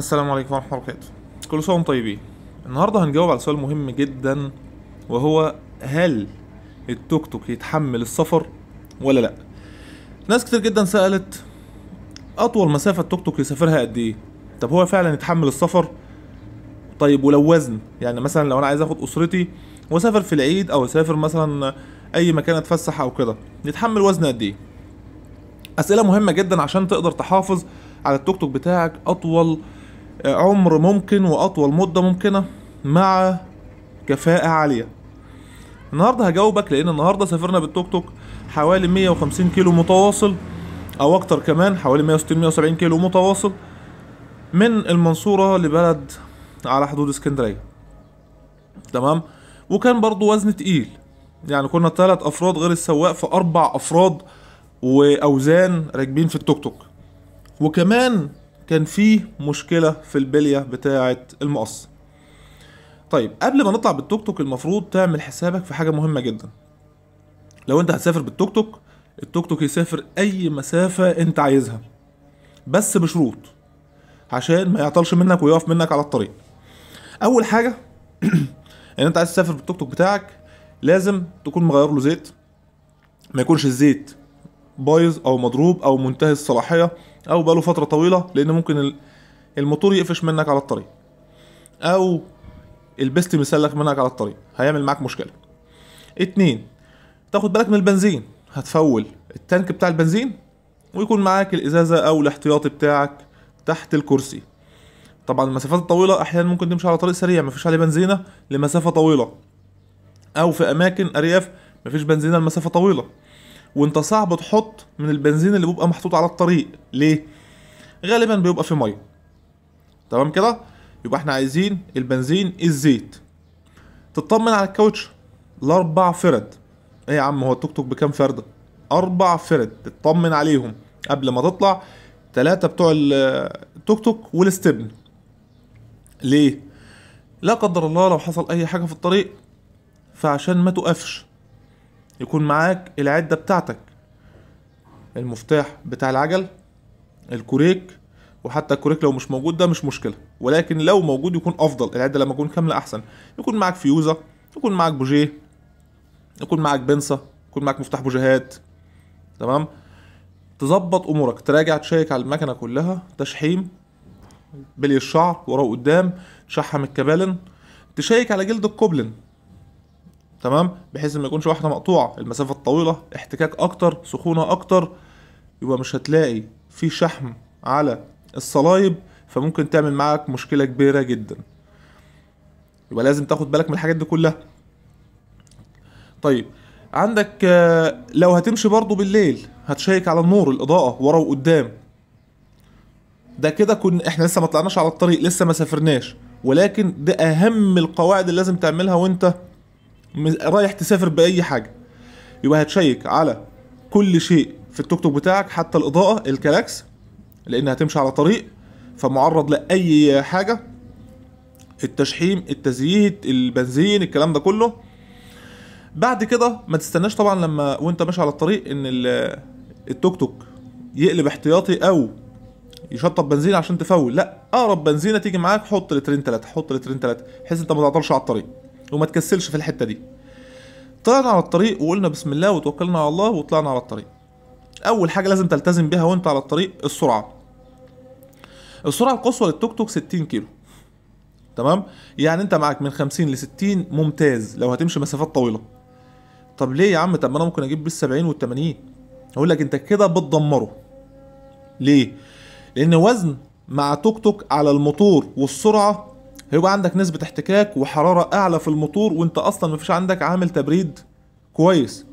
السلام عليكم ورحمة الله وبركاته كل سنة وانتم طيبين النهاردة هنجاوب على سؤال مهم جدا وهو هل التوك توك يتحمل السفر ولا لأ ناس كتير جدا سألت أطول مسافة التوك توك يسافرها قد إيه طب هو فعلا يتحمل السفر طيب ولو وزن يعني مثلا لو أنا عايز أخد أسرتي وأسافر في العيد أو أسافر مثلا أي مكان أتفسح أو كده يتحمل وزن قد إيه أسئلة مهمة جدا عشان تقدر تحافظ على التوك توك بتاعك أطول عمر ممكن واطول مده ممكنه مع كفاءه عاليه النهارده هجاوبك لان النهارده سافرنا بالتوك توك حوالي 150 كيلو متواصل او اكتر كمان حوالي 160 170 كيلو متواصل من المنصوره لبلد على حدود اسكندريه تمام وكان برضو وزن تقيل يعني كنا ثلاث افراد غير السواق في اربع افراد واوزان راكبين في التوك توك وكمان كان في مشكلة في البلية بتاعة المقص طيب قبل ما نطلع بالتوك توك المفروض تعمل حسابك في حاجة مهمة جدا لو انت هتسافر بالتوك توك التوك توك يسافر اي مسافة انت عايزها بس بشروط عشان ما يعطلش منك ويقف منك على الطريق اول حاجة ان انت عايز تسافر بالتوك توك بتاعك لازم تكون مغير له زيت ما يكونش الزيت بايظ او مضروب او منتهي الصلاحيه او بقاله فتره طويله لان ممكن الموتور يقفش منك على الطريق او البست مسلك منك على الطريق هيعمل معاك مشكله اتنين تاخد بالك من البنزين هتفول التانك بتاع البنزين ويكون معاك الازازه او الاحتياطي بتاعك تحت الكرسي طبعا المسافات الطويله احيانا ممكن تمشي على طريق سريع مفيش عليه بنزينه لمسافه طويله او في اماكن ارياف مفيش بنزينه لمسافه طويله وانت صعب تحط من البنزين اللي بيبقى محطوط على الطريق ليه غالبا بيبقى في ميه تمام كده يبقى احنا عايزين البنزين الزيت تطمن على الكاوتش الاربع فرد ايه يا عم هو التوك توك بكام فرده اربع فرد تطمن عليهم قبل ما تطلع تلاتة بتوع التوك توك والاستبن ليه لا قدر الله لو حصل اي حاجه في الطريق فعشان ما تقفش يكون معاك العدة بتاعتك المفتاح بتاع العجل الكوريك وحتى الكوريك لو مش موجود ده مش مشكلة ولكن لو موجود يكون أفضل العدة لما تكون كاملة أحسن يكون معاك فيوزة يكون معاك بوجيه يكون معاك بنصة يكون معاك مفتاح بوجيهات تمام تظبط امورك تراجع تشيك على المكنه كلها تشحيم بلي الشعر ورا وقدام تشحم الكبالن تشيك على جلد الكوبلن تمام بحيث ما يكونش واحده مقطوعه المسافه الطويله احتكاك اكتر سخونه اكتر يبقى مش هتلاقي في شحم على الصلايب فممكن تعمل معاك مشكله كبيره جدا يبقى لازم تاخد بالك من الحاجات دي كلها طيب عندك آه، لو هتمشي برضو بالليل هتشيك على النور الاضاءه ورا وقدام ده كده كنا احنا لسه ما طلعناش على الطريق لسه ما سافرناش ولكن ده اهم القواعد اللي لازم تعملها وانت رايح تسافر باي حاجه يبقى هتشيك على كل شيء في التوك توك بتاعك حتى الاضاءه الكلاكس لان هتمشي على طريق فمعرض لاي حاجه التشحيم التزييت البنزين الكلام ده كله بعد كده ما تستناش طبعا لما وانت ماشي على الطريق ان التوك توك يقلب احتياطي او يشطب بنزين عشان تفول لا اقرب بنزينه تيجي معاك حط لترين 3 حط لترين 3 بحيث انت ما تعطلش على الطريق وما تكسلش في الحته دي طلعنا على الطريق وقلنا بسم الله وتوكلنا على الله وطلعنا على الطريق اول حاجه لازم تلتزم بيها وانت على الطريق السرعه السرعه القصوى للتوك توك 60 كيلو تمام يعني انت معاك من 50 ل 60 ممتاز لو هتمشي مسافات طويله طب ليه يا عم طب ما انا ممكن اجيب بال 70 وال 80 اقول لك انت كده بتدمره ليه لان وزن مع توك توك على الموتور والسرعه هيبقى عندك نسبه احتكاك وحراره اعلى في الموتور وانت اصلا مفيش عندك عامل تبريد كويس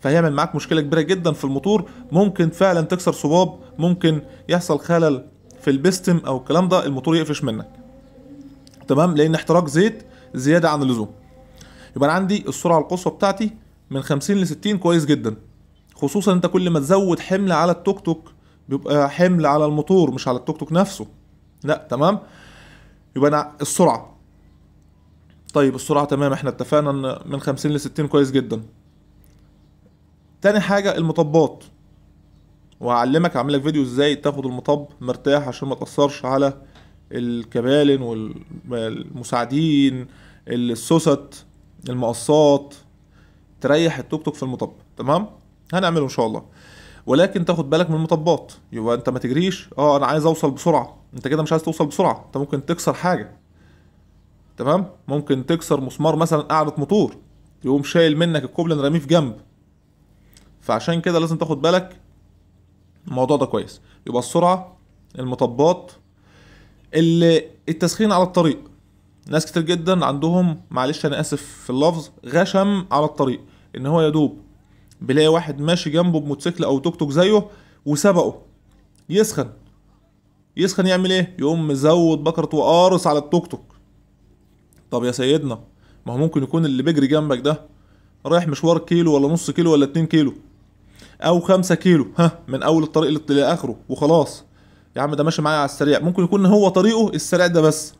فهيعمل معاك مشكله كبيره جدا في الموتور ممكن فعلا تكسر صباب ممكن يحصل خلل في البستم او الكلام ده الموتور يقفش منك تمام لان احتراق زيت زياده عن اللزوم يبقى انا عندي السرعه القصوى بتاعتي من 50 ل 60 كويس جدا خصوصا انت كل ما تزود حمل على التوك توك بيبقى حمل على الموتور مش على التوك توك نفسه لا تمام يبقى انا السرعه طيب السرعه تمام احنا اتفقنا ان من 50 ل 60 كويس جدا تاني حاجه المطبات وهعلمك اعمل لك فيديو ازاي تاخد المطب مرتاح عشان ما تاثرش على الكبالن والمساعدين السوست المقصات تريح التوك توك في المطب تمام هنعمله ان شاء الله ولكن تاخد بالك من المطبات يبقى انت ما تجريش اه انا عايز اوصل بسرعه انت كده مش عايز توصل بسرعه انت ممكن تكسر حاجه تمام ممكن تكسر مسمار مثلا قاعده موتور يقوم شايل منك الكوبلن راميه في جنب فعشان كده لازم تاخد بالك الموضوع ده كويس يبقى السرعه المطبات اللي التسخين على الطريق ناس كتير جدا عندهم معلش انا اسف في اللفظ غشم على الطريق ان هو يدوب بيلاقي واحد ماشي جنبه بموتوسيكل او توك توك زيه وسبقه يسخن يسخن يعمل ايه يقوم مزود بكرته وقارص على التوك توك طب يا سيدنا ما هو ممكن يكون اللي بيجري جنبك ده رايح مشوار كيلو ولا نص كيلو ولا اتنين كيلو او خمسة كيلو ها من اول الطريق لاخره وخلاص يا عم ده ماشي معايا على السريع ممكن يكون هو طريقه السريع ده بس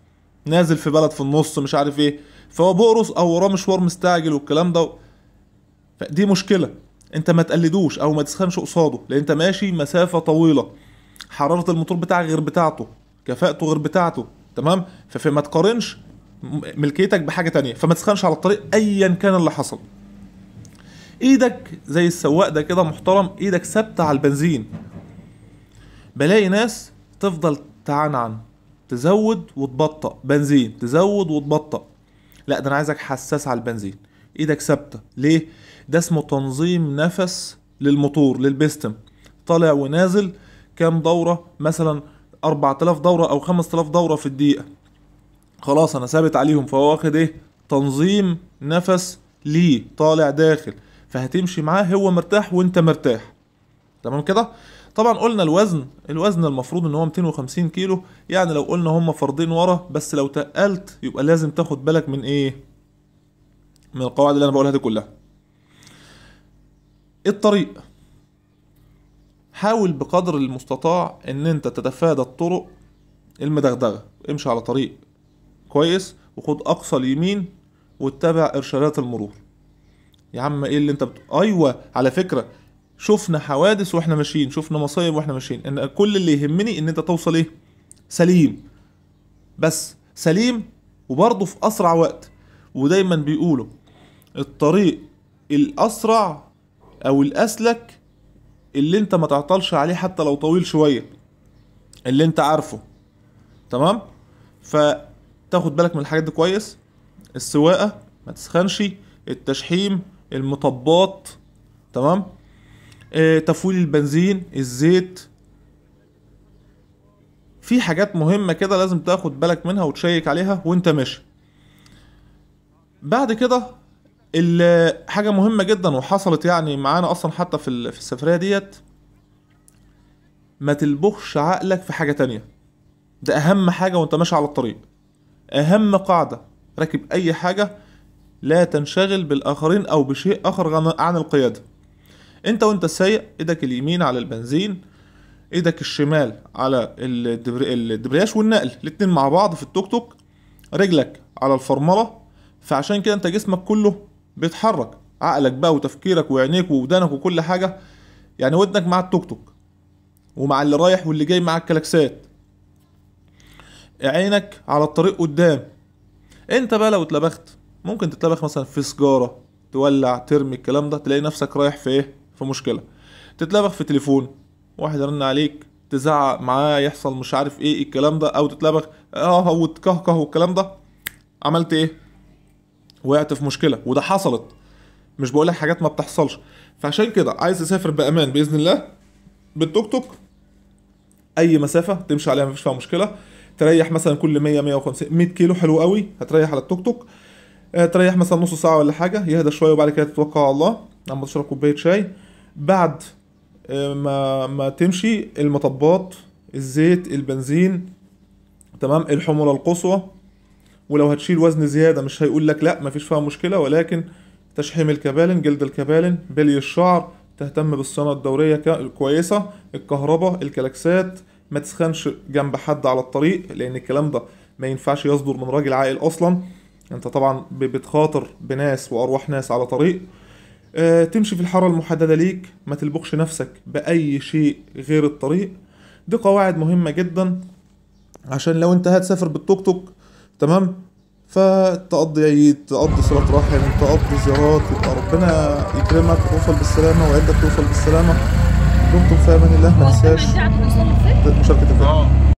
نازل في بلد في النص مش عارف ايه فهو بقرص او وراه مشوار مستعجل والكلام ده فدي مشكله انت ما تقلدوش او ما تسخنش قصاده لان انت ماشي مسافه طويله حراره الموتور بتاعك غير بتاعته كفاءته غير بتاعته تمام فما تقارنش ملكيتك بحاجه تانية فما تسخنش على الطريق ايا كان اللي حصل ايدك زي السواق ده كده محترم ايدك ثابته على البنزين بلاقي ناس تفضل تعنعن تزود وتبطأ بنزين تزود وتبطأ لا ده انا عايزك حساس على البنزين ايدك ثابته ليه ده اسمه تنظيم نفس للموتور للبيستم طالع ونازل كام دورة مثلا 4000 دورة أو 5000 دورة في الدقيقة خلاص أنا ثابت عليهم فهو واخد إيه تنظيم نفس ليه طالع داخل فهتمشي معاه هو مرتاح وانت مرتاح تمام كده طبعا قلنا الوزن الوزن المفروض ان هو 250 كيلو يعني لو قلنا هم فرضين ورا بس لو تقلت يبقى لازم تاخد بالك من ايه من القواعد اللي انا بقولها دي كلها الطريق حاول بقدر المستطاع ان انت تتفادى الطرق المدغدغة امشي على طريق كويس وخد اقصى اليمين واتبع ارشادات المرور يا عم ايه اللي انت بت... ايوه على فكره شفنا حوادث واحنا ماشيين شفنا مصايب واحنا ماشيين ان كل اللي يهمني ان انت توصل ايه سليم بس سليم وبرضه في اسرع وقت ودايما بيقولوا الطريق الاسرع او الاسلك اللي انت ما تعطلش عليه حتى لو طويل شويه اللي انت عارفه تمام فتاخد بالك من الحاجات دي كويس السواقه ما تسخنش التشحيم المطبات تمام اه تفويل البنزين الزيت في حاجات مهمه كده لازم تاخد بالك منها وتشيك عليها وانت ماشي بعد كده حاجه مهمه جدا وحصلت يعني معانا اصلا حتى في في السفريه ديت ما تلبخش عقلك في حاجه تانية ده اهم حاجه وانت ماشي على الطريق اهم قاعده راكب اي حاجه لا تنشغل بالاخرين او بشيء اخر عن القياده انت وانت سايق ايدك اليمين على البنزين ايدك الشمال على الدبرياش والنقل الاتنين مع بعض في التوك توك رجلك على الفرمله فعشان كده انت جسمك كله بيتحرك عقلك بقى وتفكيرك وعينيك وودانك وكل حاجه يعني ودنك مع التوك توك ومع اللي رايح واللي جاي مع الكلاكسات عينك على الطريق قدام انت بقى لو اتلبخت ممكن تتلبخ مثلا في سجاره تولع ترمي الكلام ده تلاقي نفسك رايح في ايه في مشكله تتلبخ في تليفون واحد يرن عليك تزعق معاه يحصل مش عارف ايه الكلام ده او تتلبخ اه هو تكهكه والكلام ده عملت ايه وقعت في مشكله وده حصلت مش بقول لك حاجات ما بتحصلش فعشان كده عايز تسافر بامان باذن الله بالتوك توك اي مسافه تمشي عليها مفيش فيها مشكله تريح مثلا كل 100 150 100 كيلو حلو قوي هتريح على التوك توك آه، تريح مثلا نص ساعه ولا حاجه يهدى شويه وبعد كده تتوكل على الله لما تشرب كوبايه شاي بعد آه، ما ما تمشي المطبات الزيت البنزين تمام الحمولة القصوى ولو هتشيل وزن زيادة مش هيقول لك لا مفيش فيها مشكلة ولكن تشحيم الكبالن جلد الكبالن بلي الشعر تهتم بالصيانة الدورية كويسة الكهرباء الكلاكسات ما تسخنش جنب حد على الطريق لأن الكلام ده ما ينفعش يصدر من راجل عاقل أصلا أنت طبعا بتخاطر بناس وأرواح ناس على طريق أه تمشي في الحارة المحددة ليك ما تلبخش نفسك بأي شيء غير الطريق دي قواعد مهمة جدا عشان لو انت هتسافر بالتوك توك تمام فتقضي تقضي صلاه رحم يعني تقضي زيارات يبقى ربنا يكرمك توصل بالسلامه وعدك توصل بالسلامه دمتم في امان الله ما تنساش مشاركه الفيديو